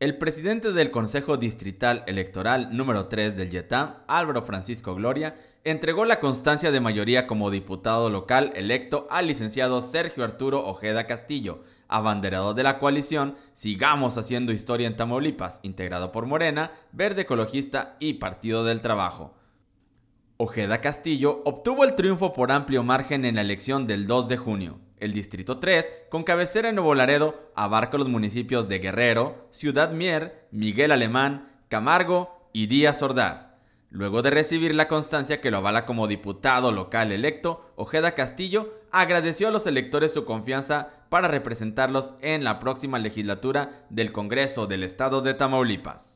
El presidente del Consejo Distrital Electoral número 3 del Yétam, Álvaro Francisco Gloria, entregó la constancia de mayoría como diputado local electo al licenciado Sergio Arturo Ojeda Castillo, abanderado de la coalición Sigamos haciendo historia en Tamaulipas, integrado por Morena, Verde Ecologista y Partido del Trabajo. Ojeda Castillo obtuvo el triunfo por amplio margen en la elección del 2 de junio. El Distrito 3, con cabecera en Nuevo Laredo, abarca los municipios de Guerrero, Ciudad Mier, Miguel Alemán, Camargo y Díaz Ordaz. Luego de recibir la constancia que lo avala como diputado local electo, Ojeda Castillo agradeció a los electores su confianza para representarlos en la próxima legislatura del Congreso del Estado de Tamaulipas.